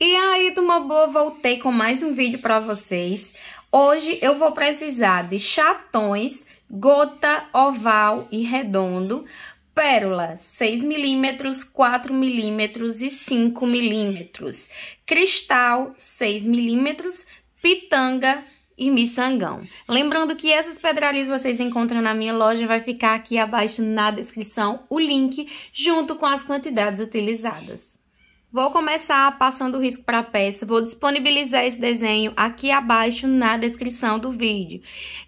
E aí, turma boa, voltei com mais um vídeo para vocês. Hoje eu vou precisar de chatões, gota, oval e redondo, pérola 6 milímetros, 4 milímetros e 5 milímetros, cristal 6 milímetros, pitanga e miçangão. Lembrando que essas pedrarias vocês encontram na minha loja, vai ficar aqui abaixo na descrição o link junto com as quantidades utilizadas. Vou começar passando o risco para a peça, vou disponibilizar esse desenho aqui abaixo na descrição do vídeo.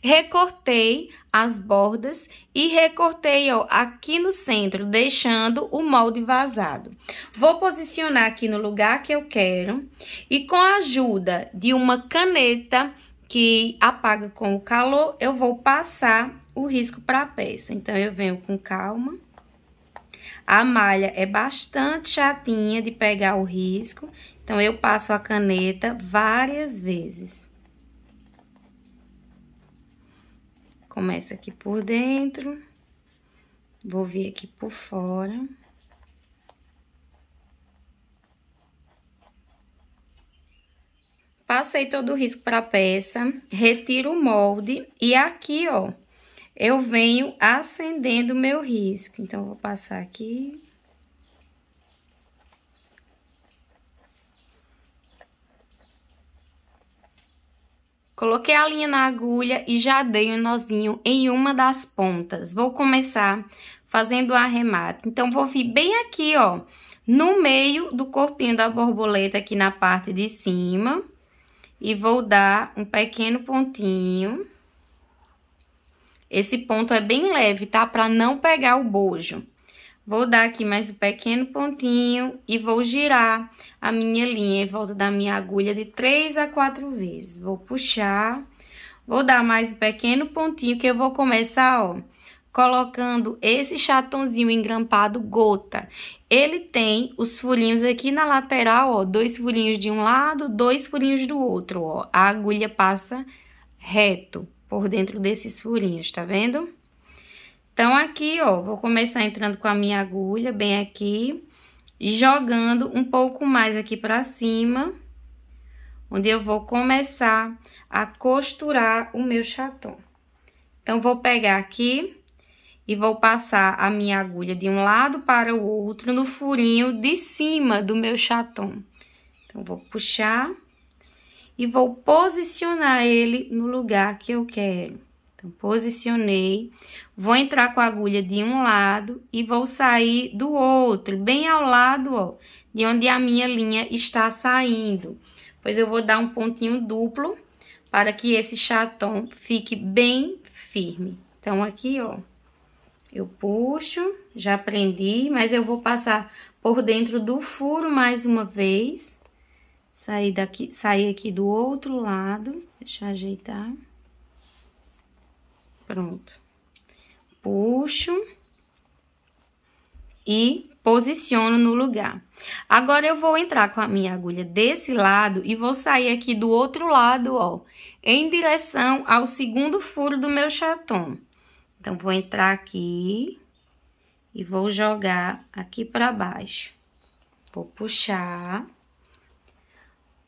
Recortei as bordas e recortei ó, aqui no centro, deixando o molde vazado. Vou posicionar aqui no lugar que eu quero e com a ajuda de uma caneta que apaga com o calor, eu vou passar o risco para a peça. Então, eu venho com calma. A malha é bastante chatinha de pegar o risco, então eu passo a caneta várias vezes. Começa aqui por dentro, vou vir aqui por fora. Passei todo o risco para a peça, retiro o molde e aqui, ó, eu venho acendendo meu risco. Então, vou passar aqui. Coloquei a linha na agulha e já dei um nozinho em uma das pontas. Vou começar fazendo o arremate. Então, vou vir bem aqui, ó, no meio do corpinho da borboleta, aqui na parte de cima. E vou dar um pequeno pontinho. Esse ponto é bem leve, tá? Para não pegar o bojo. Vou dar aqui mais um pequeno pontinho e vou girar a minha linha em volta da minha agulha de três a quatro vezes. Vou puxar, vou dar mais um pequeno pontinho que eu vou começar, ó, colocando esse chatonzinho engrampado gota. Ele tem os furinhos aqui na lateral, ó, dois furinhos de um lado, dois furinhos do outro, ó. A agulha passa reto por dentro desses furinhos, tá vendo? Então, aqui, ó, vou começar entrando com a minha agulha bem aqui e jogando um pouco mais aqui pra cima, onde eu vou começar a costurar o meu chaton. Então, vou pegar aqui e vou passar a minha agulha de um lado para o outro no furinho de cima do meu chaton. Então, vou puxar e vou posicionar ele no lugar que eu quero. Então, posicionei, vou entrar com a agulha de um lado e vou sair do outro, bem ao lado, ó, de onde a minha linha está saindo. Pois eu vou dar um pontinho duplo para que esse chatom fique bem firme. Então, aqui, ó, eu puxo, já prendi, mas eu vou passar por dentro do furo mais uma vez Sair daqui, sair aqui do outro lado, deixa eu ajeitar. Pronto. Puxo e posiciono no lugar. Agora, eu vou entrar com a minha agulha desse lado e vou sair aqui do outro lado, ó, em direção ao segundo furo do meu chatom. Então, vou entrar aqui e vou jogar aqui pra baixo. Vou puxar.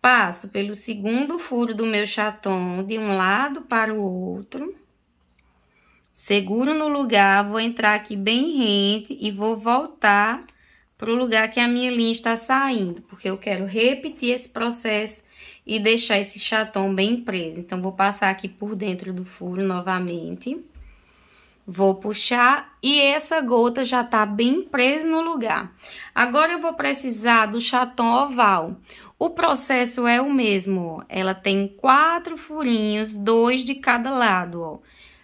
Passo pelo segundo furo do meu chaton de um lado para o outro. Seguro no lugar, vou entrar aqui bem rente e vou voltar para o lugar que a minha linha está saindo, porque eu quero repetir esse processo e deixar esse chaton bem preso. Então, vou passar aqui por dentro do furo novamente. Vou puxar e essa gota já tá bem presa no lugar. Agora, eu vou precisar do chaton oval. O processo é o mesmo, ó. ela tem quatro furinhos, dois de cada lado, ó.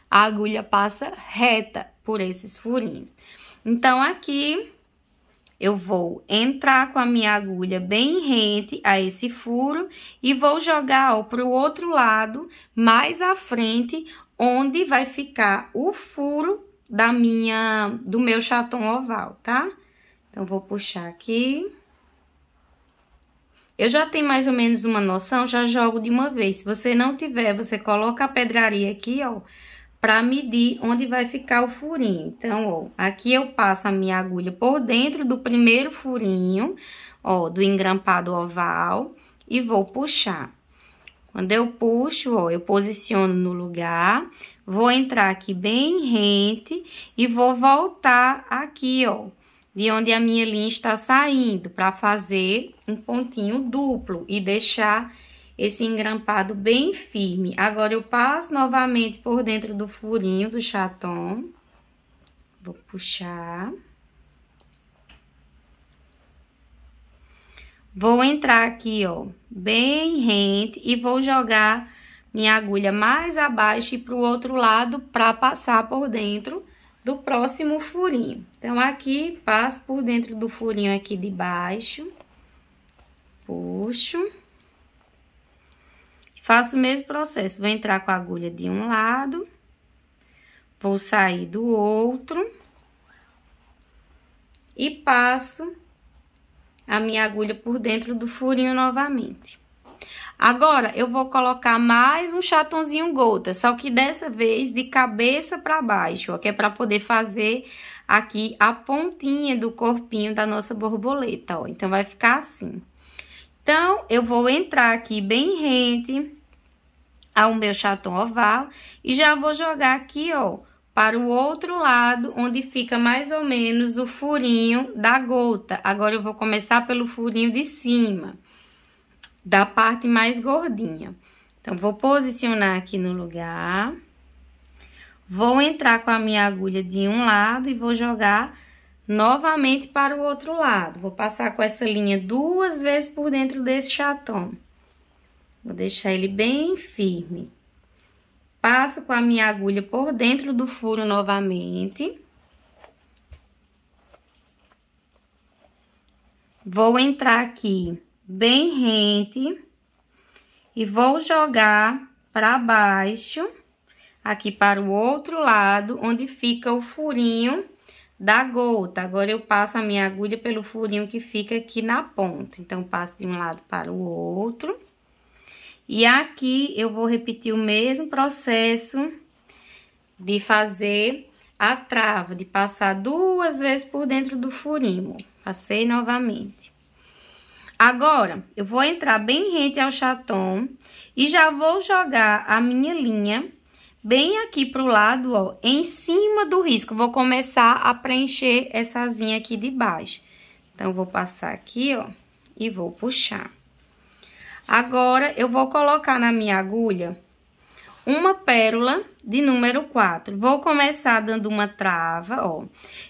A agulha passa reta por esses furinhos. Então, aqui eu vou entrar com a minha agulha bem rente a esse furo e vou jogar para o outro lado, mais à frente, onde vai ficar o furo da minha, do meu chaton oval, tá? Então, vou puxar aqui. Eu já tenho mais ou menos uma noção, já jogo de uma vez. Se você não tiver, você coloca a pedraria aqui, ó, para medir onde vai ficar o furinho. Então, ó, aqui eu passo a minha agulha por dentro do primeiro furinho, ó, do engrampado oval e vou puxar. Quando eu puxo, ó, eu posiciono no lugar, vou entrar aqui bem rente e vou voltar aqui, ó, de onde a minha linha está saindo, para fazer um pontinho duplo e deixar esse engrampado bem firme. Agora, eu passo novamente por dentro do furinho do chaton. Vou puxar. Vou entrar aqui, ó, bem rente e vou jogar minha agulha mais abaixo e pro outro lado para passar por dentro do próximo furinho. Então, aqui, passo por dentro do furinho aqui de baixo, puxo. Faço o mesmo processo, vou entrar com a agulha de um lado, vou sair do outro e passo a minha agulha por dentro do furinho novamente. Agora, eu vou colocar mais um chatonzinho gota, só que dessa vez de cabeça para baixo, ó, que é para poder fazer aqui a pontinha do corpinho da nossa borboleta, ó. Então, vai ficar assim. Então, eu vou entrar aqui bem rente ao meu chaton oval e já vou jogar aqui, ó, para o outro lado, onde fica mais ou menos o furinho da gota. Agora, eu vou começar pelo furinho de cima da parte mais gordinha. Então, vou posicionar aqui no lugar. Vou entrar com a minha agulha de um lado e vou jogar novamente para o outro lado. Vou passar com essa linha duas vezes por dentro desse chatão. Vou deixar ele bem firme. Passo com a minha agulha por dentro do furo novamente. Vou entrar aqui bem rente e vou jogar para baixo, aqui para o outro lado, onde fica o furinho da gota. Agora, eu passo a minha agulha pelo furinho que fica aqui na ponta. Então, passo de um lado para o outro. E aqui, eu vou repetir o mesmo processo de fazer a trava, de passar duas vezes por dentro do furinho. Passei novamente. Agora, eu vou entrar bem rente ao chaton e já vou jogar a minha linha bem aqui pro lado, ó, em cima do risco. Vou começar a preencher essa asinha aqui de baixo. Então, vou passar aqui, ó, e vou puxar. Agora, eu vou colocar na minha agulha uma pérola de número 4. Vou começar dando uma trava, ó.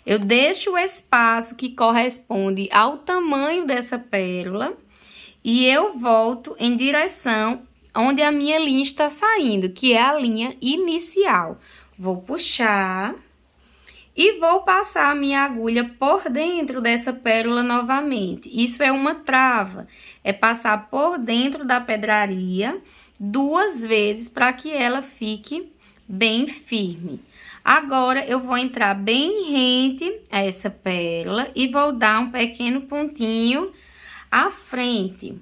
Eu deixo o espaço que corresponde ao tamanho dessa pérola e eu volto em direção onde a minha linha está saindo, que é a linha inicial. Vou puxar e vou passar a minha agulha por dentro dessa pérola novamente. Isso é uma trava, é passar por dentro da pedraria duas vezes para que ela fique bem firme. Agora, eu vou entrar bem rente a essa pérola e vou dar um pequeno pontinho à frente.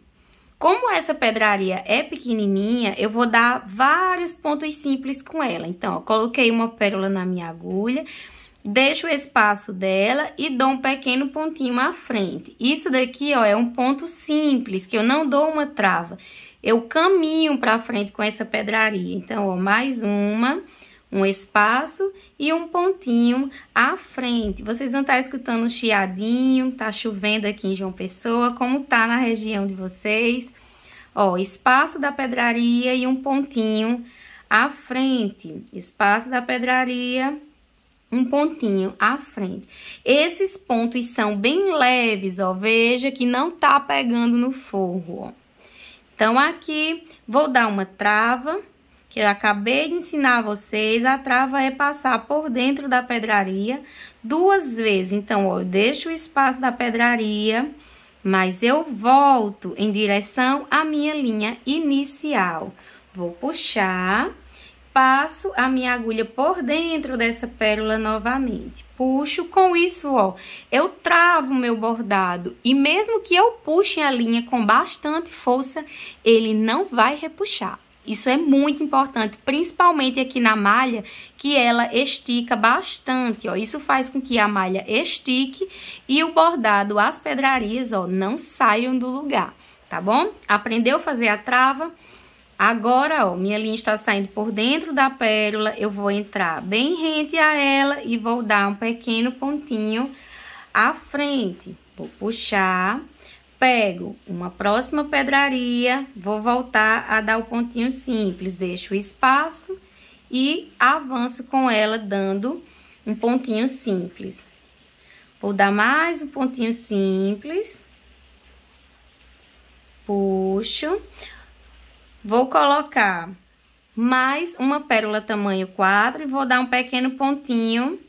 Como essa pedraria é pequenininha, eu vou dar vários pontos simples com ela. Então, ó, coloquei uma pérola na minha agulha, deixo o espaço dela e dou um pequeno pontinho à frente. Isso daqui, ó, é um ponto simples, que eu não dou uma trava eu caminho para frente com essa pedraria. Então, ó, mais uma, um espaço e um pontinho à frente. Vocês vão estar tá escutando um chiadinho, tá chovendo aqui em João Pessoa, como tá na região de vocês. Ó, espaço da pedraria e um pontinho à frente. Espaço da pedraria, um pontinho à frente. Esses pontos são bem leves, ó. Veja que não tá pegando no forro, ó. Então, aqui, vou dar uma trava, que eu acabei de ensinar a vocês. A trava é passar por dentro da pedraria duas vezes. Então, ó, eu deixo o espaço da pedraria, mas eu volto em direção à minha linha inicial. Vou puxar passo a minha agulha por dentro dessa pérola novamente. Puxo, com isso, ó, eu travo meu bordado. E mesmo que eu puxe a linha com bastante força, ele não vai repuxar. Isso é muito importante, principalmente aqui na malha, que ela estica bastante, ó. Isso faz com que a malha estique e o bordado, as pedrarias, ó, não saiam do lugar, tá bom? Aprendeu a fazer a trava? Agora, ó, minha linha está saindo por dentro da pérola, eu vou entrar bem rente a ela e vou dar um pequeno pontinho à frente. Vou puxar, pego uma próxima pedraria, vou voltar a dar o pontinho simples, deixo o espaço e avanço com ela dando um pontinho simples. Vou dar mais um pontinho simples. Puxo. Vou colocar mais uma pérola tamanho 4 e vou dar um pequeno pontinho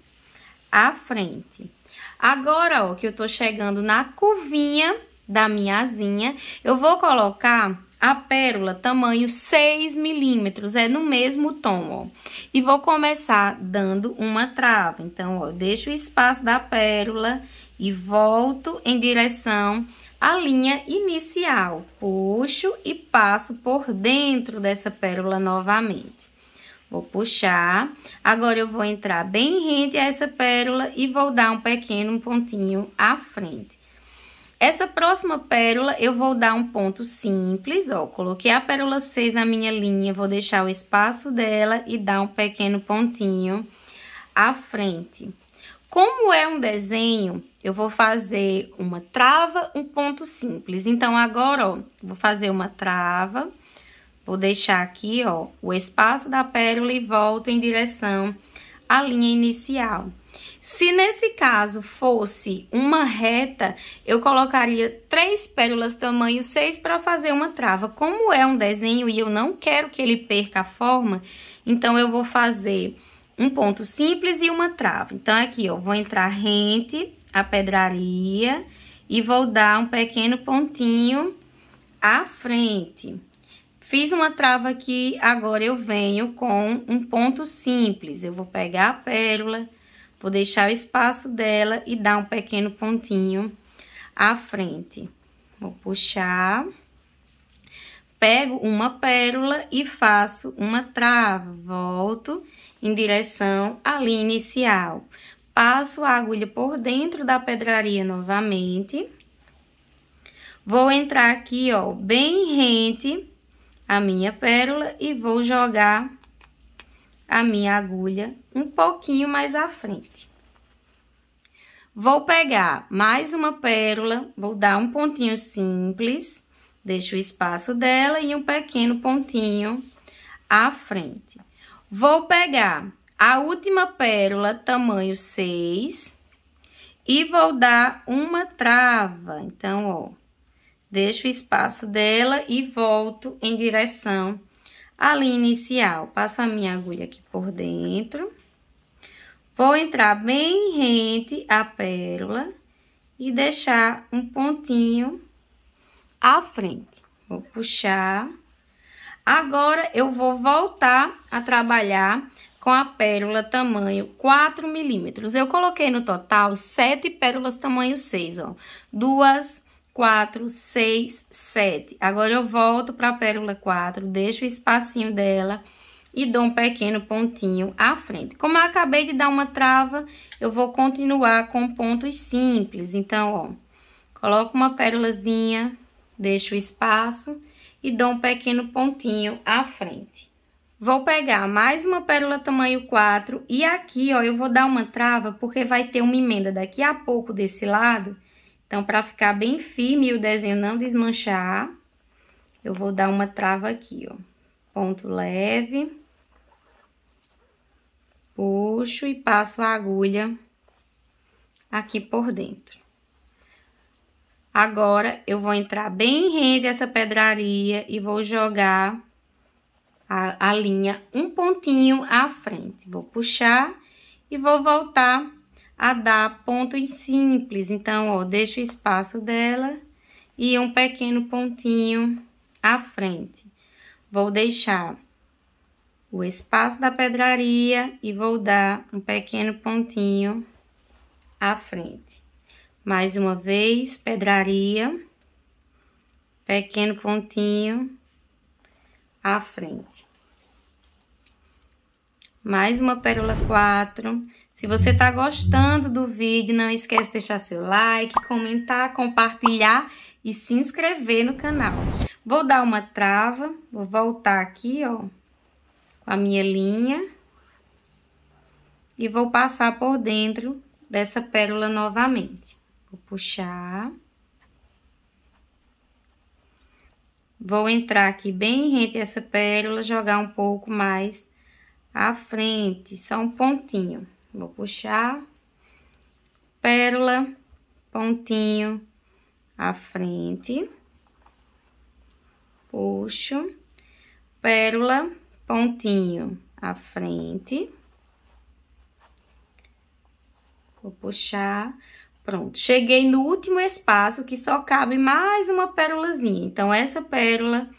à frente. Agora, ó, que eu tô chegando na curvinha da minha asinha, eu vou colocar a pérola tamanho 6 milímetros, é no mesmo tom, ó. E vou começar dando uma trava. Então, ó, deixo o espaço da pérola e volto em direção a linha inicial. Puxo e passo por dentro dessa pérola novamente. Vou puxar. Agora, eu vou entrar bem rente a essa pérola e vou dar um pequeno pontinho à frente. Essa próxima pérola, eu vou dar um ponto simples, ó. Coloquei a pérola 6 na minha linha, vou deixar o espaço dela e dar um pequeno pontinho à frente. Como é um desenho, eu vou fazer uma trava, um ponto simples. Então, agora, ó, vou fazer uma trava, vou deixar aqui, ó, o espaço da pérola e volto em direção à linha inicial. Se nesse caso fosse uma reta, eu colocaria três pérolas tamanho 6 para fazer uma trava. Como é um desenho e eu não quero que ele perca a forma, então eu vou fazer um ponto simples e uma trava. Então, aqui, ó, vou entrar rente a pedraria e vou dar um pequeno pontinho à frente. Fiz uma trava aqui, agora eu venho com um ponto simples. Eu vou pegar a pérola, vou deixar o espaço dela e dar um pequeno pontinho à frente. Vou puxar, pego uma pérola e faço uma trava, volto em direção à linha inicial. Passo a agulha por dentro da pedraria novamente. Vou entrar aqui, ó, bem rente a minha pérola e vou jogar a minha agulha um pouquinho mais à frente. Vou pegar mais uma pérola, vou dar um pontinho simples, deixo o espaço dela e um pequeno pontinho à frente. Vou pegar a última pérola tamanho 6 e vou dar uma trava. Então, ó, deixo o espaço dela e volto em direção à linha inicial. Passo a minha agulha aqui por dentro. Vou entrar bem rente à pérola e deixar um pontinho à frente. Vou puxar. Agora, eu vou voltar a trabalhar com a pérola tamanho 4 milímetros. Eu coloquei no total sete pérolas tamanho 6, ó. Duas, quatro, seis, sete. Agora eu volto para a pérola 4, deixo o espacinho dela e dou um pequeno pontinho à frente. Como eu acabei de dar uma trava, eu vou continuar com pontos simples. Então, ó, coloco uma pérolazinha, deixo o espaço e dou um pequeno pontinho à frente. Vou pegar mais uma pérola tamanho 4 e aqui, ó, eu vou dar uma trava porque vai ter uma emenda daqui a pouco desse lado. Então, para ficar bem firme e o desenho não desmanchar, eu vou dar uma trava aqui, ó. Ponto leve. Puxo e passo a agulha aqui por dentro. Agora, eu vou entrar bem rende essa pedraria e vou jogar a, a linha um pontinho à frente. Vou puxar e vou voltar a dar pontos simples. Então, ó, deixo o espaço dela e um pequeno pontinho à frente. Vou deixar o espaço da pedraria e vou dar um pequeno pontinho à frente. Mais uma vez, pedraria, pequeno pontinho à frente. Mais uma pérola 4. Se você está gostando do vídeo, não esquece de deixar seu like, comentar, compartilhar e se inscrever no canal. Vou dar uma trava, vou voltar aqui, ó, com a minha linha. E vou passar por dentro dessa pérola novamente. Vou puxar. Vou entrar aqui bem rente essa pérola, jogar um pouco mais à frente, só um pontinho. Vou puxar, pérola, pontinho à frente, puxo, pérola, pontinho à frente, vou puxar, Pronto, cheguei no último espaço que só cabe mais uma pérolazinha. Então, essa pérola,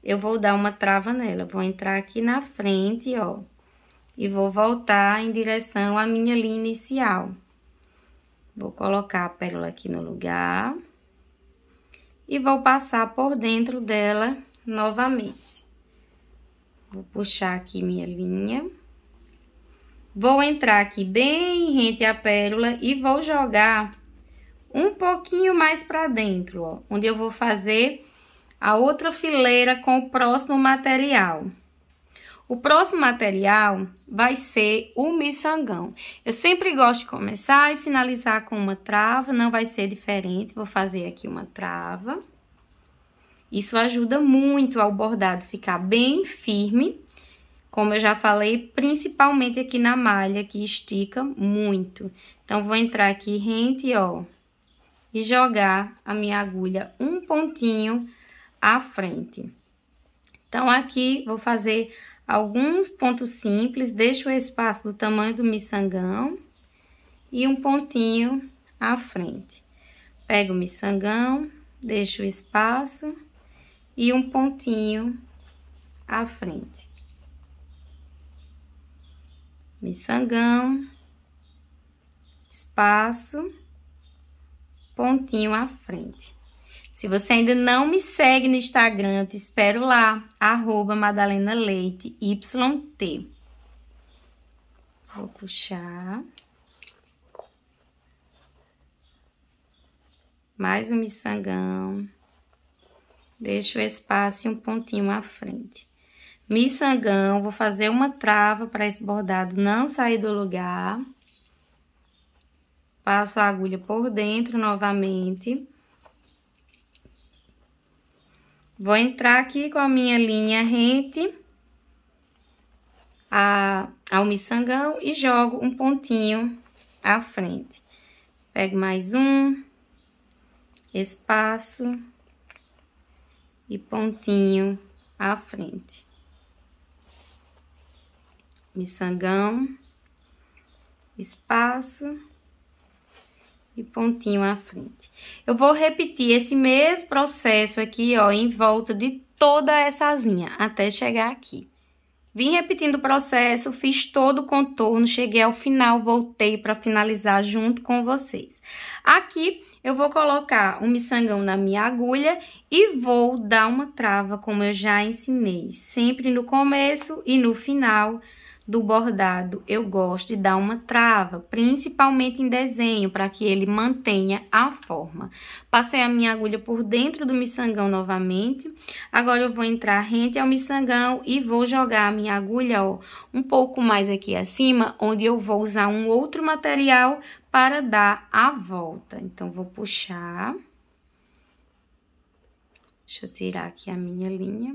eu vou dar uma trava nela. Vou entrar aqui na frente, ó. E vou voltar em direção à minha linha inicial. Vou colocar a pérola aqui no lugar. E vou passar por dentro dela novamente. Vou puxar aqui minha linha. Vou entrar aqui bem rente à pérola e vou jogar um pouquinho mais para dentro, ó, onde eu vou fazer a outra fileira com o próximo material. O próximo material vai ser o miçangão. Eu sempre gosto de começar e finalizar com uma trava, não vai ser diferente. Vou fazer aqui uma trava. Isso ajuda muito ao bordado ficar bem firme como eu já falei, principalmente aqui na malha, que estica muito. Então, vou entrar aqui rente, ó, e jogar a minha agulha um pontinho à frente. Então, aqui vou fazer alguns pontos simples, deixo o espaço do tamanho do miçangão e um pontinho à frente. Pego o miçangão, deixo o espaço e um pontinho à frente miçangão, espaço, pontinho à frente. Se você ainda não me segue no Instagram, eu te espero lá, arroba Madalena Leite, YT. Vou puxar. Mais um miçangão. Deixo o espaço e um pontinho à frente miçangão, vou fazer uma trava para esse bordado não sair do lugar. Passo a agulha por dentro novamente. Vou entrar aqui com a minha linha rente a, ao miçangão e jogo um pontinho à frente. Pego mais um, espaço e pontinho à frente miçangão, espaço e pontinho à frente. Eu vou repetir esse mesmo processo aqui, ó, em volta de toda essa asinha, até chegar aqui. Vim repetindo o processo, fiz todo o contorno, cheguei ao final, voltei para finalizar junto com vocês. Aqui eu vou colocar o um miçangão na minha agulha e vou dar uma trava, como eu já ensinei, sempre no começo e no final, do bordado eu gosto de dar uma trava, principalmente em desenho, para que ele mantenha a forma. Passei a minha agulha por dentro do miçangão novamente. Agora eu vou entrar rente ao miçangão e vou jogar a minha agulha, ó, um pouco mais aqui acima, onde eu vou usar um outro material para dar a volta. Então, vou puxar. Deixa eu tirar aqui a minha linha.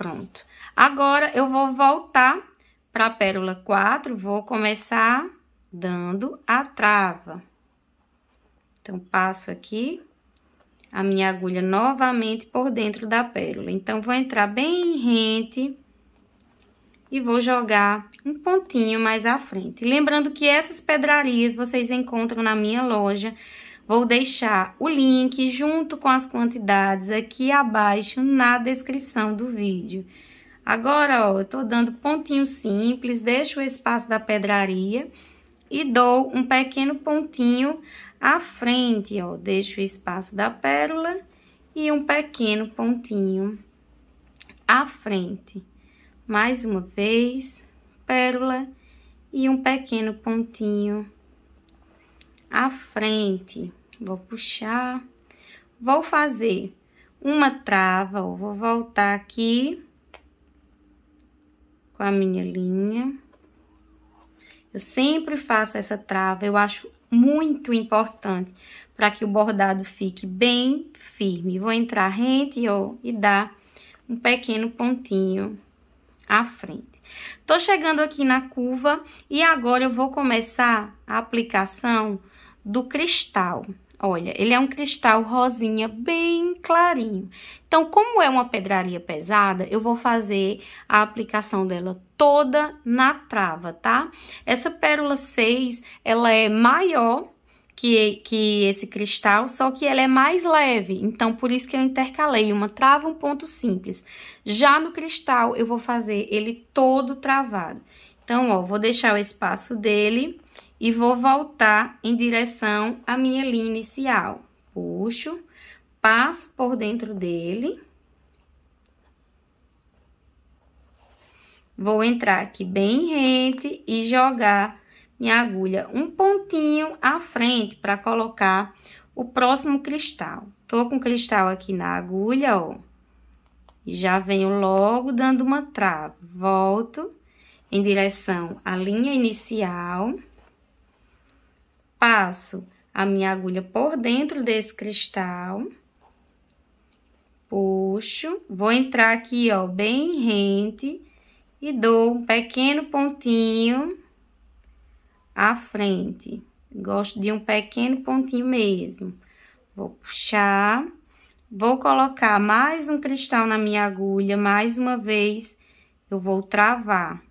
Pronto. Agora, eu vou voltar para a pérola 4, vou começar dando a trava. Então, passo aqui a minha agulha novamente por dentro da pérola. Então, vou entrar bem rente e vou jogar um pontinho mais à frente. Lembrando que essas pedrarias vocês encontram na minha loja, Vou deixar o link junto com as quantidades aqui abaixo na descrição do vídeo. Agora, ó, eu tô dando pontinho simples, deixo o espaço da pedraria e dou um pequeno pontinho à frente, ó. Deixo o espaço da pérola e um pequeno pontinho à frente. Mais uma vez, pérola e um pequeno pontinho à frente. Vou puxar. Vou fazer uma trava, ó, vou voltar aqui com a minha linha. Eu sempre faço essa trava, eu acho muito importante para que o bordado fique bem firme. Vou entrar rente, ó, e dar um pequeno pontinho à frente. Tô chegando aqui na curva e agora eu vou começar a aplicação do cristal. Olha, ele é um cristal rosinha bem clarinho. Então, como é uma pedraria pesada, eu vou fazer a aplicação dela toda na trava, tá? Essa pérola 6, ela é maior que, que esse cristal, só que ela é mais leve. Então, por isso que eu intercalei uma trava, um ponto simples. Já no cristal, eu vou fazer ele todo travado. Então, ó, vou deixar o espaço dele e vou voltar em direção à minha linha inicial. Puxo, passo por dentro dele. Vou entrar aqui bem rente e jogar minha agulha um pontinho à frente para colocar o próximo cristal. Tô com o cristal aqui na agulha, ó. E já venho logo dando uma trava. Volto em direção à linha inicial passo a minha agulha por dentro desse cristal, puxo, vou entrar aqui, ó, bem rente e dou um pequeno pontinho à frente. Gosto de um pequeno pontinho mesmo. Vou puxar, vou colocar mais um cristal na minha agulha, mais uma vez, eu vou travar.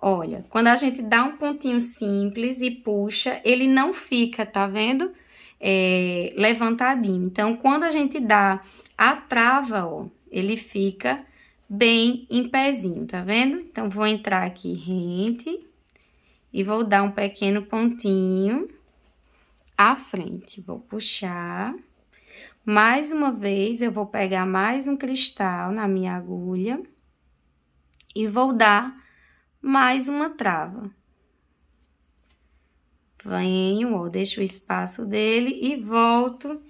Olha, quando a gente dá um pontinho simples e puxa, ele não fica, tá vendo? É, levantadinho. Então, quando a gente dá a trava, ó, ele fica bem em pezinho, tá vendo? Então, vou entrar aqui rente e vou dar um pequeno pontinho à frente. Vou puxar. Mais uma vez, eu vou pegar mais um cristal na minha agulha e vou dar mais uma trava. Venho, ó, deixo o espaço dele e volto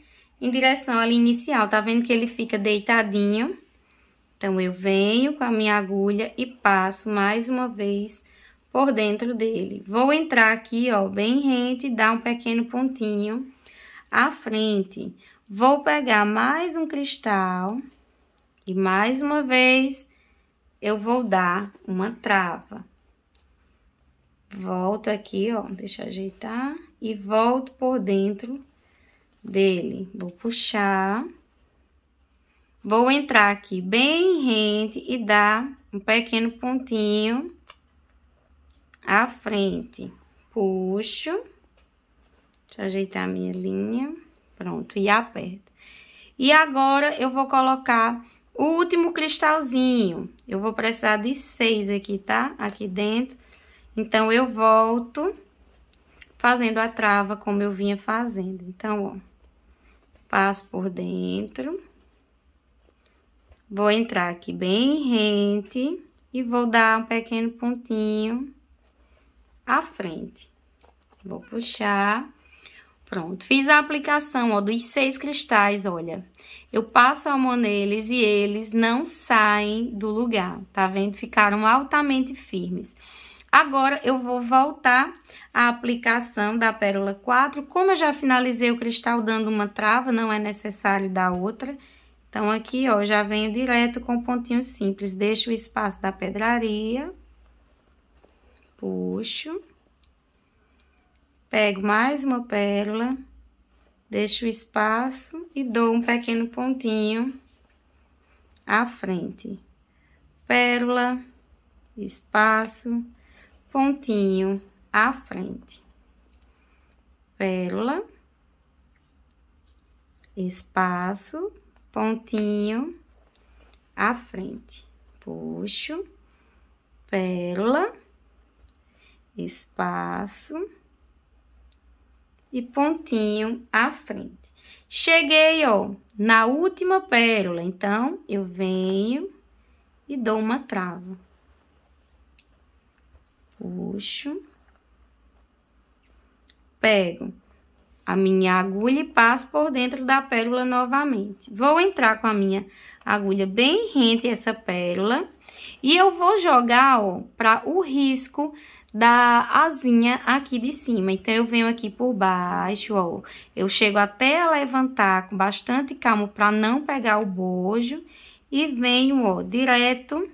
em direção à linha inicial. Tá vendo que ele fica deitadinho? Então, eu venho com a minha agulha e passo mais uma vez por dentro dele. Vou entrar aqui, ó, bem rente, dar um pequeno pontinho à frente. Vou pegar mais um cristal e mais uma vez eu vou dar uma trava. Volto aqui, ó, deixa eu ajeitar. E volto por dentro dele. Vou puxar. Vou entrar aqui bem rente e dar um pequeno pontinho à frente. Puxo. Deixa eu ajeitar a minha linha. Pronto, e aperto. E agora, eu vou colocar o último cristalzinho, eu vou precisar de seis aqui, tá? Aqui dentro. Então, eu volto fazendo a trava como eu vinha fazendo. Então, ó, passo por dentro. Vou entrar aqui bem rente e vou dar um pequeno pontinho à frente. Vou puxar. Pronto, fiz a aplicação ó, dos seis cristais, olha. Eu passo a mão neles e eles não saem do lugar, tá vendo? Ficaram altamente firmes. Agora, eu vou voltar à aplicação da pérola 4. Como eu já finalizei o cristal dando uma trava, não é necessário dar outra. Então, aqui, ó, já venho direto com o pontinho simples. Deixo o espaço da pedraria. Puxo. Pego mais uma pérola, deixo o espaço e dou um pequeno pontinho à frente. Pérola, espaço, pontinho à frente. Pérola, espaço, pontinho à frente. Puxo, pérola, espaço, e pontinho à frente. Cheguei, ó, na última pérola, então, eu venho e dou uma trava. Puxo. Pego a minha agulha e passo por dentro da pérola novamente. Vou entrar com a minha agulha bem rente essa pérola e eu vou jogar, ó, para o risco da asinha aqui de cima. Então, eu venho aqui por baixo, ó. Eu chego até a levantar com bastante calma para não pegar o bojo. E venho, ó, direto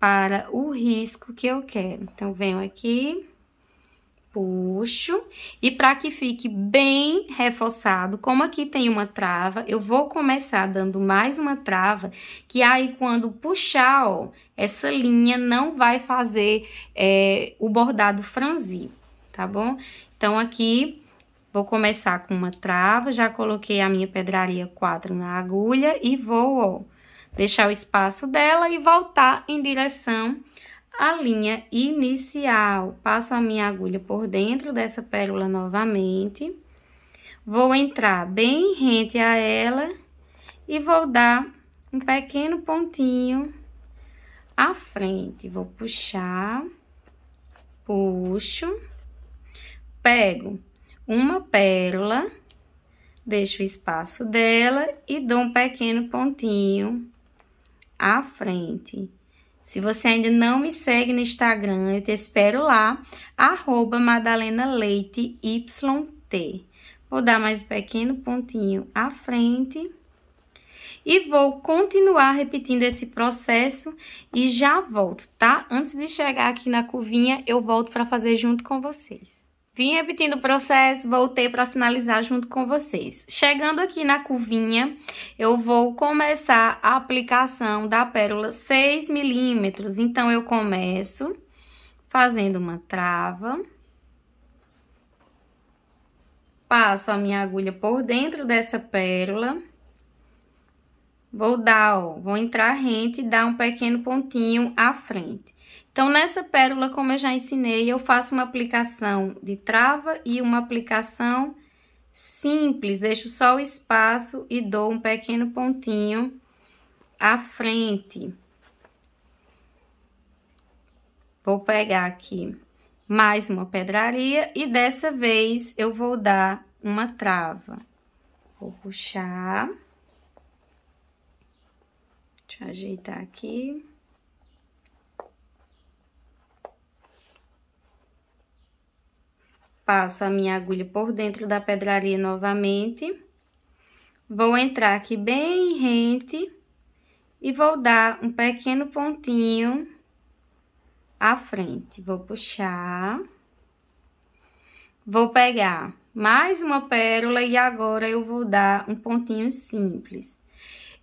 para o risco que eu quero. Então, venho aqui puxo e para que fique bem reforçado, como aqui tem uma trava, eu vou começar dando mais uma trava, que aí quando puxar, ó, essa linha não vai fazer é, o bordado franzir, tá bom? Então, aqui, vou começar com uma trava, já coloquei a minha pedraria 4 na agulha e vou, ó, deixar o espaço dela e voltar em direção a linha inicial. Passo a minha agulha por dentro dessa pérola novamente. Vou entrar bem rente a ela e vou dar um pequeno pontinho à frente. Vou puxar, puxo, pego uma pérola, deixo o espaço dela e dou um pequeno pontinho à frente. Se você ainda não me segue no Instagram, eu te espero lá, arroba Vou dar mais um pequeno pontinho à frente. E vou continuar repetindo esse processo e já volto, tá? Antes de chegar aqui na curvinha, eu volto para fazer junto com vocês. Vim repetindo o processo, voltei para finalizar junto com vocês. Chegando aqui na curvinha, eu vou começar a aplicação da pérola 6 milímetros. Então, eu começo fazendo uma trava. Passo a minha agulha por dentro dessa pérola. Vou dar, ó, vou entrar rente e dar um pequeno pontinho à frente. Então, nessa pérola, como eu já ensinei, eu faço uma aplicação de trava e uma aplicação simples. Deixo só o espaço e dou um pequeno pontinho à frente. Vou pegar aqui mais uma pedraria e dessa vez eu vou dar uma trava. Vou puxar. Deixa eu ajeitar aqui. passo a minha agulha por dentro da pedraria novamente. Vou entrar aqui bem rente e vou dar um pequeno pontinho à frente. Vou puxar. Vou pegar mais uma pérola e agora eu vou dar um pontinho simples.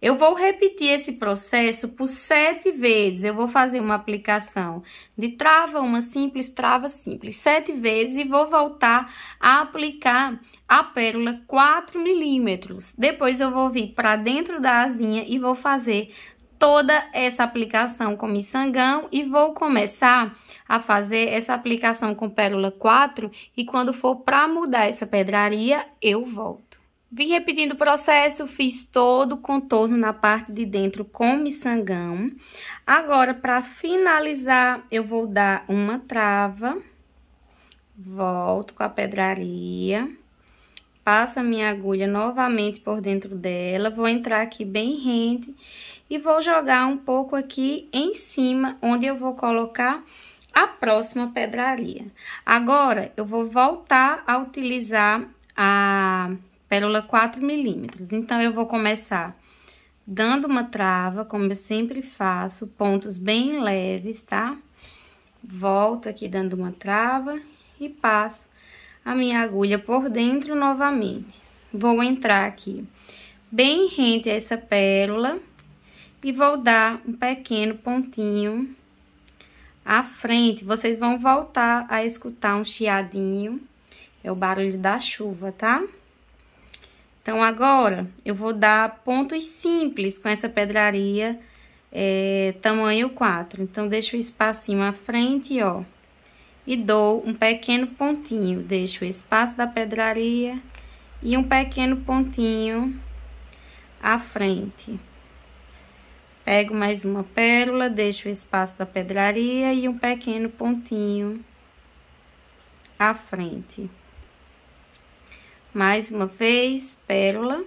Eu vou repetir esse processo por sete vezes. Eu vou fazer uma aplicação de trava, uma simples, trava simples, sete vezes e vou voltar a aplicar a pérola 4 milímetros. Depois eu vou vir para dentro da asinha e vou fazer toda essa aplicação com miçangão e vou começar a fazer essa aplicação com pérola 4 e quando for para mudar essa pedraria, eu volto. Vim repetindo o processo, fiz todo o contorno na parte de dentro com miçangão. Agora, para finalizar, eu vou dar uma trava, volto com a pedraria, passo a minha agulha novamente por dentro dela, vou entrar aqui bem rente e vou jogar um pouco aqui em cima, onde eu vou colocar a próxima pedraria. Agora, eu vou voltar a utilizar a pérola 4 milímetros. Então, eu vou começar dando uma trava, como eu sempre faço, pontos bem leves, tá? Volto aqui dando uma trava e passo a minha agulha por dentro novamente. Vou entrar aqui bem rente a essa pérola e vou dar um pequeno pontinho à frente. Vocês vão voltar a escutar um chiadinho, é o barulho da chuva, tá? Tá? Então, agora, eu vou dar pontos simples com essa pedraria é, tamanho 4. Então, deixo o espacinho à frente, ó. E dou um pequeno pontinho. Deixo o espaço da pedraria e um pequeno pontinho à frente. Pego mais uma pérola, deixo o espaço da pedraria e um pequeno pontinho à frente. Mais uma vez, pérola.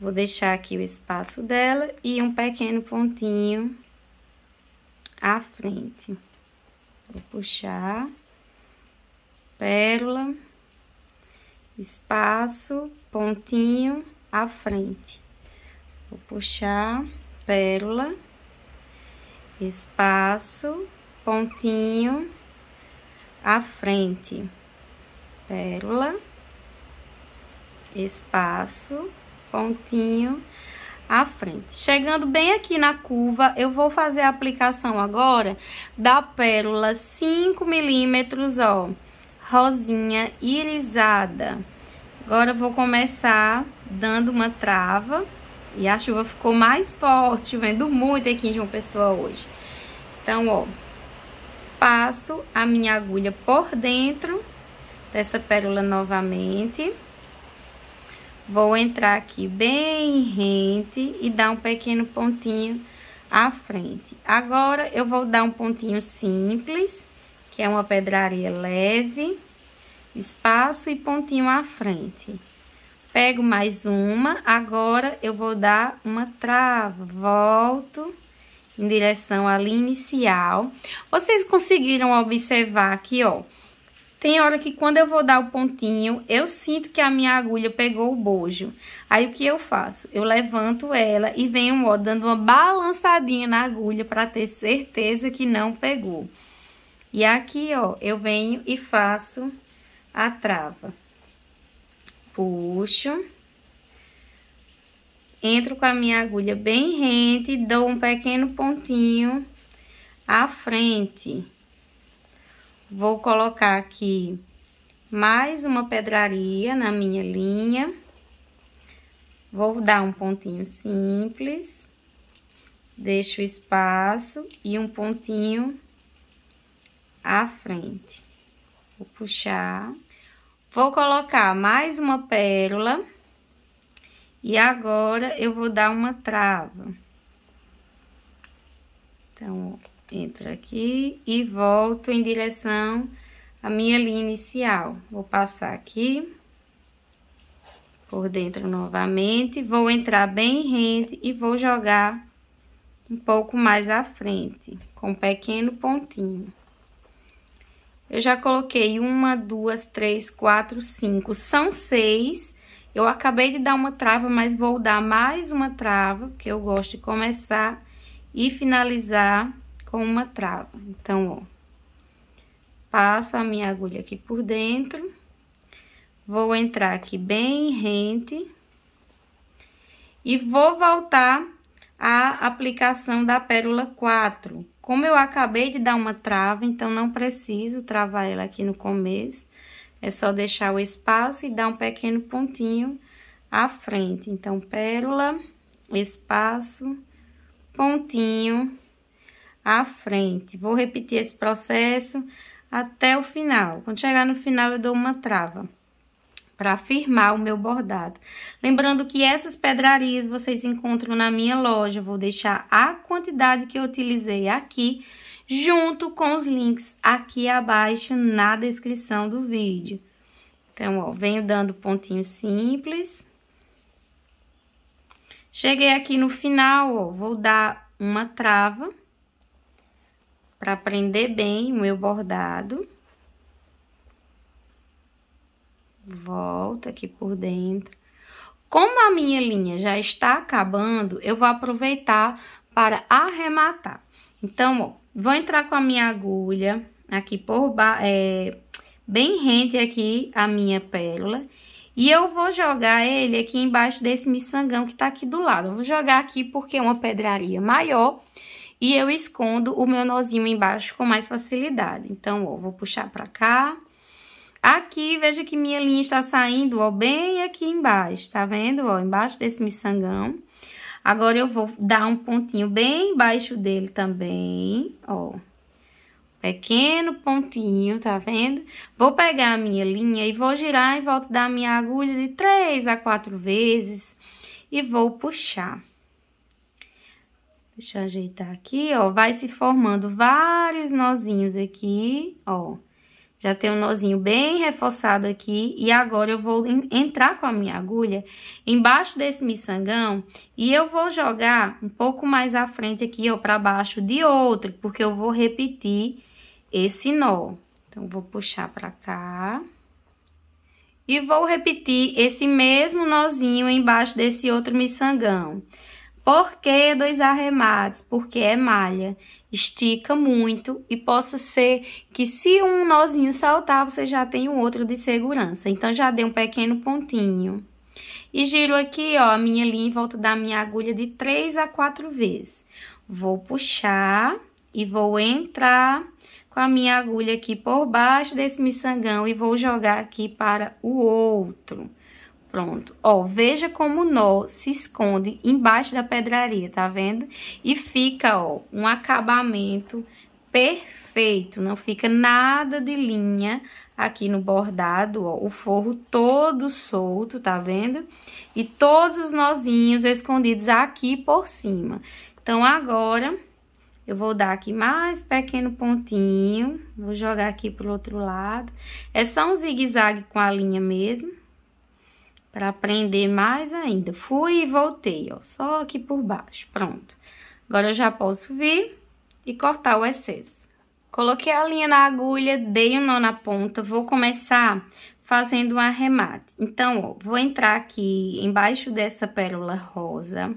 Vou deixar aqui o espaço dela e um pequeno pontinho à frente. Vou puxar, pérola, espaço, pontinho à frente. Vou puxar, pérola, espaço, pontinho à frente. Pérola espaço, pontinho à frente. Chegando bem aqui na curva, eu vou fazer a aplicação agora da pérola 5 milímetros, ó, rosinha irisada. Agora, vou começar dando uma trava. E a chuva ficou mais forte, vendo muito aqui em João Pessoa hoje. Então, ó, passo a minha agulha por dentro dessa pérola novamente. Vou entrar aqui bem rente e dar um pequeno pontinho à frente. Agora, eu vou dar um pontinho simples, que é uma pedraria leve, espaço e pontinho à frente. Pego mais uma, agora eu vou dar uma trava, volto em direção à linha inicial. Vocês conseguiram observar aqui, ó, tem hora que quando eu vou dar o pontinho, eu sinto que a minha agulha pegou o bojo. Aí o que eu faço? Eu levanto ela e venho, ó, dando uma balançadinha na agulha para ter certeza que não pegou. E aqui, ó, eu venho e faço a trava. Puxo. Entro com a minha agulha bem rente, dou um pequeno pontinho à frente Vou colocar aqui mais uma pedraria na minha linha. Vou dar um pontinho simples. Deixo o espaço e um pontinho à frente. Vou puxar. Vou colocar mais uma pérola. E agora, eu vou dar uma trava. Então, ó. Entro aqui e volto em direção à minha linha inicial. Vou passar aqui por dentro novamente, vou entrar bem rente e vou jogar um pouco mais à frente, com um pequeno pontinho. Eu já coloquei uma, duas, três, quatro, cinco, são seis. Eu acabei de dar uma trava, mas vou dar mais uma trava, porque eu gosto de começar e finalizar com uma trava. Então, ó, passo a minha agulha aqui por dentro, vou entrar aqui bem rente e vou voltar à aplicação da pérola 4. Como eu acabei de dar uma trava, então não preciso travar ela aqui no começo, é só deixar o espaço e dar um pequeno pontinho à frente. Então, pérola, espaço, pontinho à frente. Vou repetir esse processo até o final. Quando chegar no final, eu dou uma trava para firmar o meu bordado. Lembrando que essas pedrarias vocês encontram na minha loja. Vou deixar a quantidade que eu utilizei aqui junto com os links aqui abaixo na descrição do vídeo. Então, ó, venho dando pontinho simples. Cheguei aqui no final, ó, vou dar uma trava para prender bem o meu bordado. Volta aqui por dentro. Como a minha linha já está acabando, eu vou aproveitar para arrematar. Então, ó, vou entrar com a minha agulha aqui por é, bem rente aqui a minha pérola. E eu vou jogar ele aqui embaixo desse miçangão que tá aqui do lado. Eu vou jogar aqui porque é uma pedraria maior e eu escondo o meu nozinho embaixo com mais facilidade. Então, ó, vou puxar pra cá. Aqui, veja que minha linha está saindo, ó, bem aqui embaixo, tá vendo? Ó, embaixo desse miçangão. Agora, eu vou dar um pontinho bem embaixo dele também, ó. Pequeno pontinho, tá vendo? Vou pegar a minha linha e vou girar em volta da minha agulha de três a quatro vezes e vou puxar. Deixa eu ajeitar aqui, ó. Vai se formando vários nozinhos aqui, ó. Já tem um nozinho bem reforçado aqui. E agora eu vou entrar com a minha agulha embaixo desse miçangão. E eu vou jogar um pouco mais à frente aqui, ó, pra baixo de outro. Porque eu vou repetir esse nó. Então, vou puxar pra cá. E vou repetir esse mesmo nozinho embaixo desse outro miçangão. Por que dois arremates? Porque é malha, estica muito e possa ser que se um nozinho saltar, você já tem o um outro de segurança. Então, já dei um pequeno pontinho. E giro aqui, ó, a minha linha em volta da minha agulha de três a quatro vezes. Vou puxar e vou entrar com a minha agulha aqui por baixo desse miçangão e vou jogar aqui para o outro. Pronto, ó, veja como o nó se esconde embaixo da pedraria, tá vendo? E fica, ó, um acabamento perfeito, não fica nada de linha aqui no bordado, ó, o forro todo solto, tá vendo? E todos os nozinhos escondidos aqui por cima. Então, agora, eu vou dar aqui mais pequeno pontinho, vou jogar aqui pro outro lado. É só um zigue-zague com a linha mesmo para prender mais ainda. Fui e voltei, ó, só aqui por baixo, pronto. Agora eu já posso vir e cortar o excesso. Coloquei a linha na agulha, dei um nó na ponta, vou começar fazendo um arremate. Então, ó, vou entrar aqui embaixo dessa pérola rosa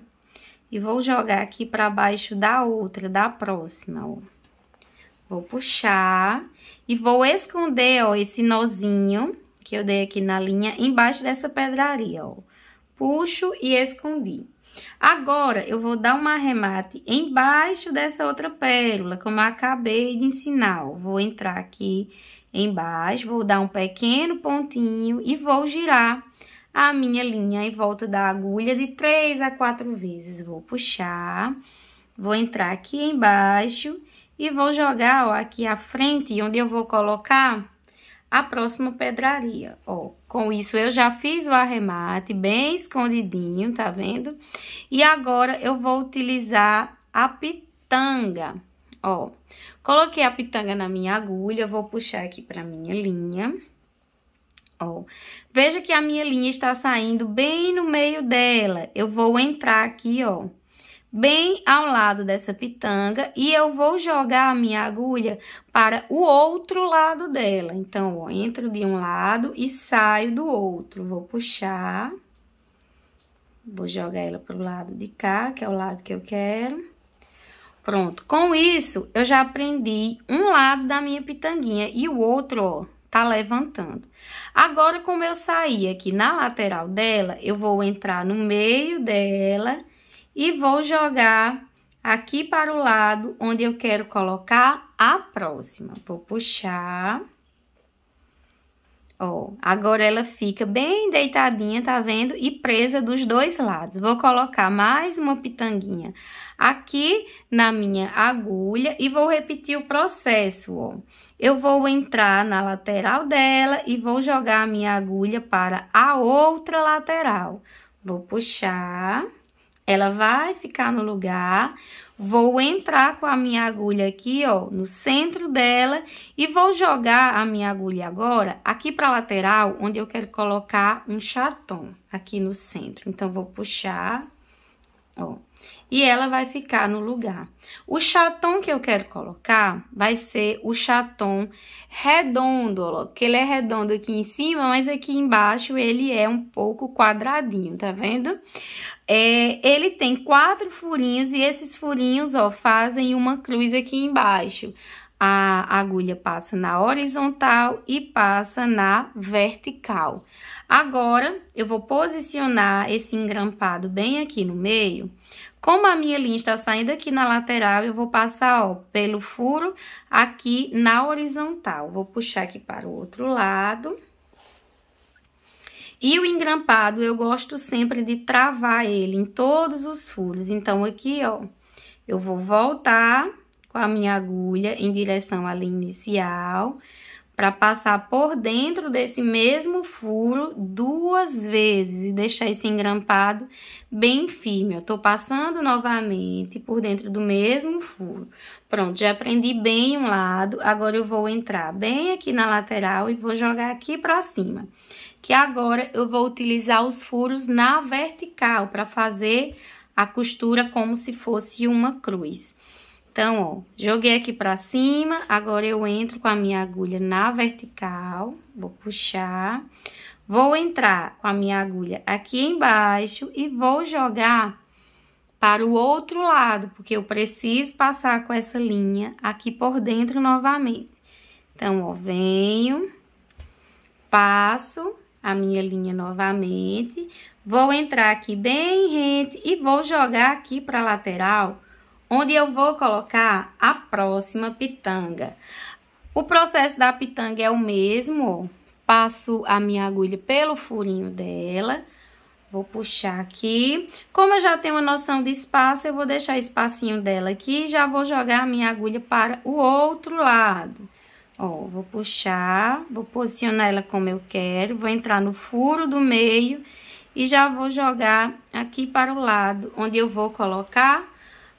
e vou jogar aqui para baixo da outra, da próxima, ó. Vou puxar e vou esconder, ó, esse nozinho que eu dei aqui na linha, embaixo dessa pedraria, ó. Puxo e escondi. Agora, eu vou dar um arremate embaixo dessa outra pérola, como eu acabei de ensinar, ó. Vou entrar aqui embaixo, vou dar um pequeno pontinho e vou girar a minha linha em volta da agulha de três a quatro vezes. Vou puxar, vou entrar aqui embaixo e vou jogar ó, aqui à frente, onde eu vou colocar a próxima pedraria. Ó, com isso eu já fiz o arremate bem escondidinho, tá vendo? E agora eu vou utilizar a pitanga. Ó, coloquei a pitanga na minha agulha, vou puxar aqui pra minha linha. Ó, veja que a minha linha está saindo bem no meio dela. Eu vou entrar aqui, ó, bem ao lado dessa pitanga e eu vou jogar a minha agulha para o outro lado dela. Então, ó, entro de um lado e saio do outro. Vou puxar, vou jogar ela para o lado de cá, que é o lado que eu quero. Pronto, com isso, eu já aprendi um lado da minha pitanguinha e o outro, ó, tá levantando. Agora, como eu saí aqui na lateral dela, eu vou entrar no meio dela e vou jogar aqui para o lado onde eu quero colocar a próxima. Vou puxar. Ó, agora ela fica bem deitadinha, tá vendo? E presa dos dois lados. Vou colocar mais uma pitanguinha aqui na minha agulha e vou repetir o processo, ó. Eu vou entrar na lateral dela e vou jogar a minha agulha para a outra lateral. Vou puxar. Ela vai ficar no lugar, vou entrar com a minha agulha aqui, ó, no centro dela e vou jogar a minha agulha agora aqui para lateral, onde eu quero colocar um chatom aqui no centro. Então, vou puxar, ó, e ela vai ficar no lugar. O chatom que eu quero colocar vai ser o chatom redondo, ó, que ele é redondo aqui em cima, mas aqui embaixo ele é um pouco quadradinho, tá vendo? É, ele tem quatro furinhos e esses furinhos, ó, fazem uma cruz aqui embaixo. A agulha passa na horizontal e passa na vertical. Agora, eu vou posicionar esse engrampado bem aqui no meio, como a minha linha está saindo aqui na lateral, eu vou passar, ó, pelo furo aqui na horizontal. Vou puxar aqui para o outro lado. E o engrampado, eu gosto sempre de travar ele em todos os furos. Então, aqui, ó, eu vou voltar com a minha agulha em direção à linha inicial para passar por dentro desse mesmo furo duas vezes e deixar esse engrampado bem firme. Eu tô passando novamente por dentro do mesmo furo. Pronto, já aprendi bem um lado, agora eu vou entrar bem aqui na lateral e vou jogar aqui para cima. Que agora eu vou utilizar os furos na vertical para fazer a costura como se fosse uma cruz. Então, ó, joguei aqui pra cima, agora eu entro com a minha agulha na vertical, vou puxar, vou entrar com a minha agulha aqui embaixo e vou jogar para o outro lado, porque eu preciso passar com essa linha aqui por dentro novamente. Então, ó, venho, passo a minha linha novamente, vou entrar aqui bem rente e vou jogar aqui pra lateral onde eu vou colocar a próxima pitanga. O processo da pitanga é o mesmo, Passo a minha agulha pelo furinho dela. Vou puxar aqui. Como eu já tenho uma noção de espaço, eu vou deixar o espacinho dela aqui e já vou jogar a minha agulha para o outro lado. Ó, vou puxar, vou posicionar ela como eu quero, vou entrar no furo do meio e já vou jogar aqui para o lado, onde eu vou colocar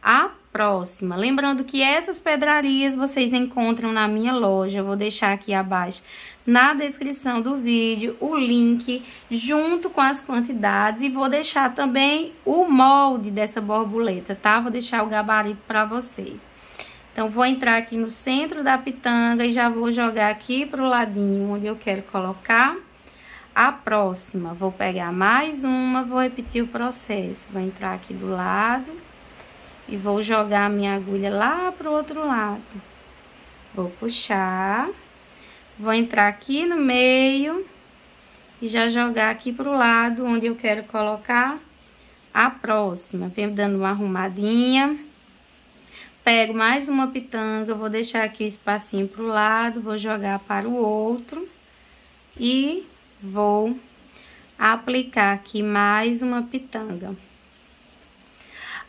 a próxima. Lembrando que essas pedrarias vocês encontram na minha loja, eu vou deixar aqui abaixo na descrição do vídeo o link junto com as quantidades e vou deixar também o molde dessa borboleta, tá? Vou deixar o gabarito para vocês. Então, vou entrar aqui no centro da pitanga e já vou jogar aqui pro ladinho onde eu quero colocar a próxima. Vou pegar mais uma, vou repetir o processo. Vou entrar aqui do lado e vou jogar a minha agulha lá pro outro lado. Vou puxar. Vou entrar aqui no meio. E já jogar aqui pro lado onde eu quero colocar a próxima. Venho dando uma arrumadinha. Pego mais uma pitanga, vou deixar aqui o espacinho pro lado, vou jogar para o outro. E vou aplicar aqui mais uma pitanga.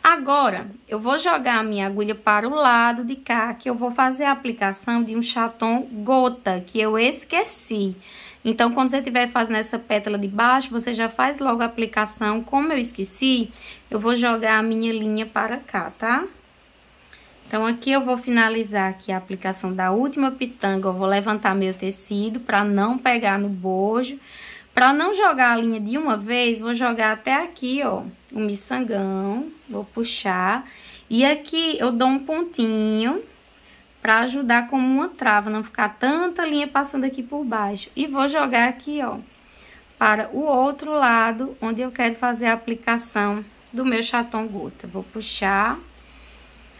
Agora, eu vou jogar a minha agulha para o lado de cá, que eu vou fazer a aplicação de um chaton gota, que eu esqueci. Então, quando você estiver fazendo essa pétala de baixo, você já faz logo a aplicação. Como eu esqueci, eu vou jogar a minha linha para cá, tá? Então, aqui eu vou finalizar aqui a aplicação da última pitanga. Eu vou levantar meu tecido para não pegar no bojo. Para não jogar a linha de uma vez, vou jogar até aqui, ó, o miçangão, vou puxar. E aqui eu dou um pontinho para ajudar como uma trava, não ficar tanta linha passando aqui por baixo. E vou jogar aqui, ó, para o outro lado, onde eu quero fazer a aplicação do meu chatom gota. Vou puxar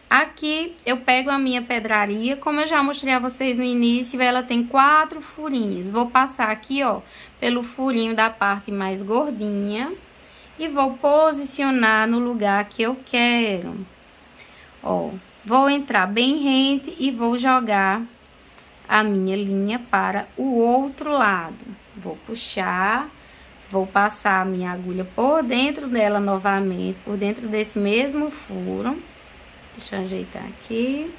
Aqui eu pego a minha pedraria, como eu já mostrei a vocês no início, ela tem quatro furinhos. Vou passar aqui, ó, pelo furinho da parte mais gordinha e vou posicionar no lugar que eu quero. Ó, vou entrar bem rente e vou jogar a minha linha para o outro lado. Vou puxar, vou passar a minha agulha por dentro dela novamente, por dentro desse mesmo furo Deixa eu ajeitar aqui.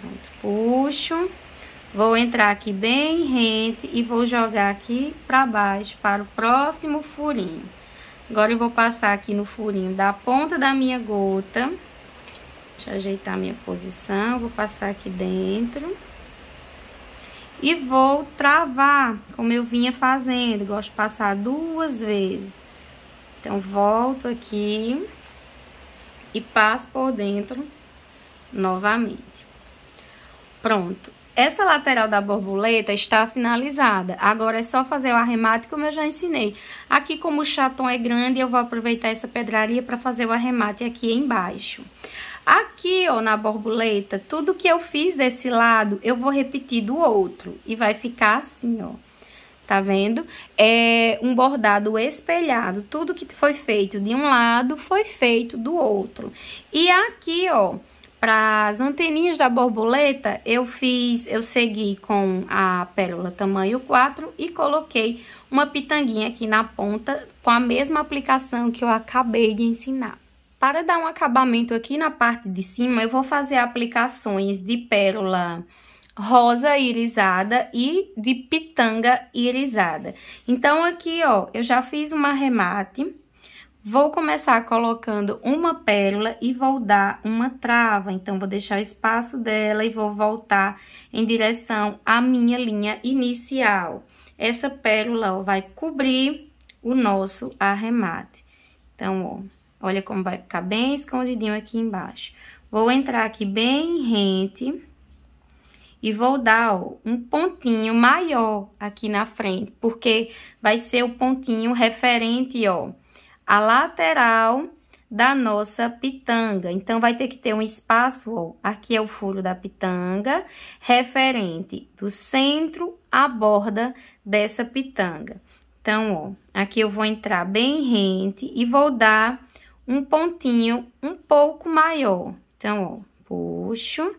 Pronto, puxo. Vou entrar aqui bem rente e vou jogar aqui para baixo, para o próximo furinho. Agora eu vou passar aqui no furinho da ponta da minha gota. Deixa eu ajeitar minha posição, vou passar aqui dentro. E vou travar, como eu vinha fazendo, gosto de passar duas vezes. Então, volto aqui e passo por dentro novamente. Pronto. Essa lateral da borboleta está finalizada. Agora é só fazer o arremate, como eu já ensinei. Aqui, como o chaton é grande, eu vou aproveitar essa pedraria para fazer o arremate aqui embaixo. Aqui, ó, na borboleta, tudo que eu fiz desse lado, eu vou repetir do outro. E vai ficar assim, ó tá vendo? É um bordado espelhado, tudo que foi feito de um lado foi feito do outro. E aqui, ó, para as anteninhas da borboleta, eu fiz, eu segui com a pérola tamanho 4 e coloquei uma pitanguinha aqui na ponta com a mesma aplicação que eu acabei de ensinar. Para dar um acabamento aqui na parte de cima, eu vou fazer aplicações de pérola rosa irisada e de pitanga irisada. Então, aqui, ó, eu já fiz um arremate. Vou começar colocando uma pérola e vou dar uma trava. Então, vou deixar o espaço dela e vou voltar em direção à minha linha inicial. Essa pérola ó, vai cobrir o nosso arremate. Então, ó, olha como vai ficar bem escondidinho aqui embaixo. Vou entrar aqui bem rente e vou dar ó, um pontinho maior aqui na frente, porque vai ser o pontinho referente, ó, a lateral da nossa pitanga. Então, vai ter que ter um espaço, ó, aqui é o furo da pitanga, referente do centro à borda dessa pitanga. Então, ó, aqui eu vou entrar bem rente e vou dar um pontinho um pouco maior. Então, ó, puxo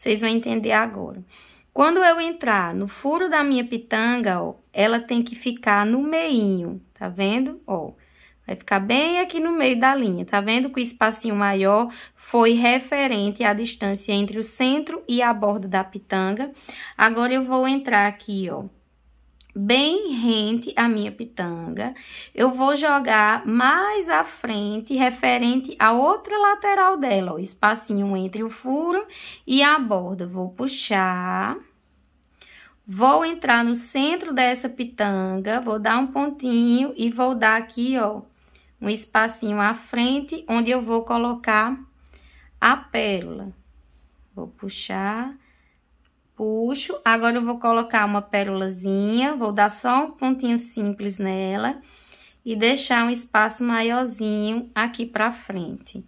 vocês vão entender agora. Quando eu entrar no furo da minha pitanga, ó, ela tem que ficar no meinho, tá vendo? Ó, vai ficar bem aqui no meio da linha, tá vendo que o espacinho maior foi referente à distância entre o centro e a borda da pitanga. Agora, eu vou entrar aqui, ó, bem rente à minha pitanga. Eu vou jogar mais à frente, referente à outra lateral dela, o espacinho entre o furo e a borda. Vou puxar, vou entrar no centro dessa pitanga, vou dar um pontinho e vou dar aqui, ó, um espacinho à frente, onde eu vou colocar a pérola. Vou puxar puxo. Agora, eu vou colocar uma pérolazinha, vou dar só um pontinho simples nela e deixar um espaço maiorzinho aqui pra frente.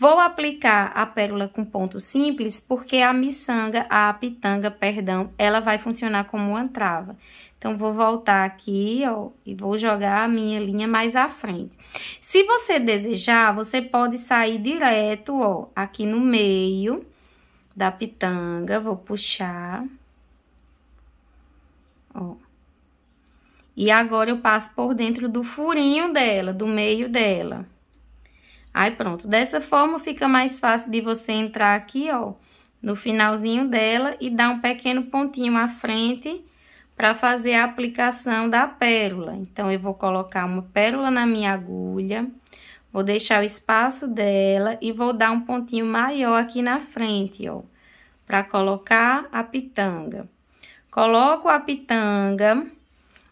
Vou aplicar a pérola com ponto simples, porque a miçanga, a pitanga, perdão, ela vai funcionar como uma trava. Então, vou voltar aqui, ó, e vou jogar a minha linha mais à frente. Se você desejar, você pode sair direto, ó, aqui no meio da pitanga, vou puxar. Ó. E agora eu passo por dentro do furinho dela, do meio dela. Aí pronto, dessa forma fica mais fácil de você entrar aqui, ó, no finalzinho dela e dar um pequeno pontinho à frente para fazer a aplicação da pérola. Então, eu vou colocar uma pérola na minha agulha, Vou deixar o espaço dela e vou dar um pontinho maior aqui na frente, ó, para colocar a pitanga. Coloco a pitanga,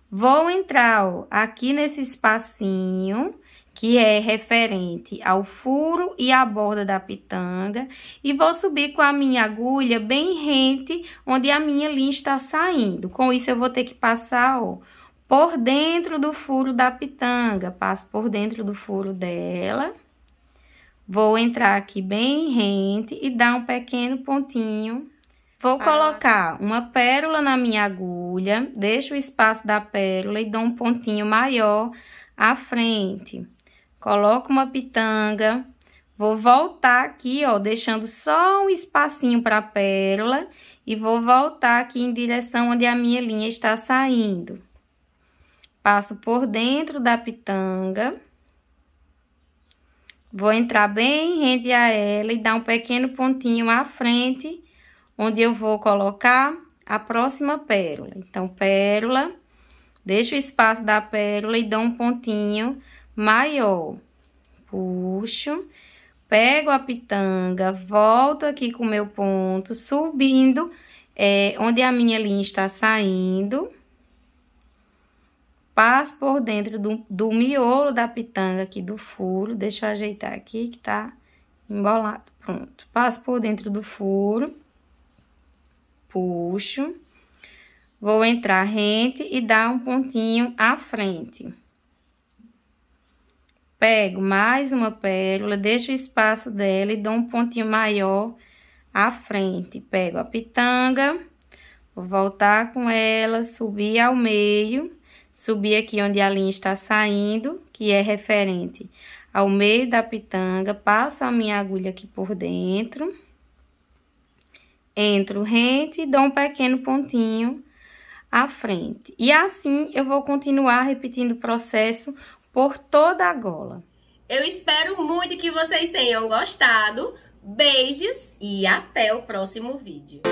vou entrar ó, aqui nesse espacinho, que é referente ao furo e à borda da pitanga, e vou subir com a minha agulha bem rente, onde a minha linha está saindo. Com isso, eu vou ter que passar, ó, por dentro do furo da pitanga, passo por dentro do furo dela. Vou entrar aqui bem rente e dar um pequeno pontinho. Vou colocar uma pérola na minha agulha, deixo o espaço da pérola e dou um pontinho maior à frente. Coloco uma pitanga, vou voltar aqui, ó, deixando só um espacinho para a pérola e vou voltar aqui em direção onde a minha linha está saindo. Passo por dentro da pitanga. Vou entrar bem rente a ela e dar um pequeno pontinho à frente, onde eu vou colocar a próxima pérola. Então, pérola, deixo o espaço da pérola e dou um pontinho maior. Puxo, pego a pitanga, volto aqui com o meu ponto, subindo é, onde a minha linha está saindo. Passo por dentro do, do miolo da pitanga aqui do furo. Deixa eu ajeitar aqui que tá embolado. Pronto. Passo por dentro do furo. Puxo. Vou entrar rente e dar um pontinho à frente. Pego mais uma pérola, deixo o espaço dela e dou um pontinho maior à frente. Pego a pitanga, vou voltar com ela, subir ao meio Subir aqui onde a linha está saindo, que é referente ao meio da pitanga, passo a minha agulha aqui por dentro, entro rente e dou um pequeno pontinho à frente. E assim, eu vou continuar repetindo o processo por toda a gola. Eu espero muito que vocês tenham gostado. Beijos e até o próximo vídeo.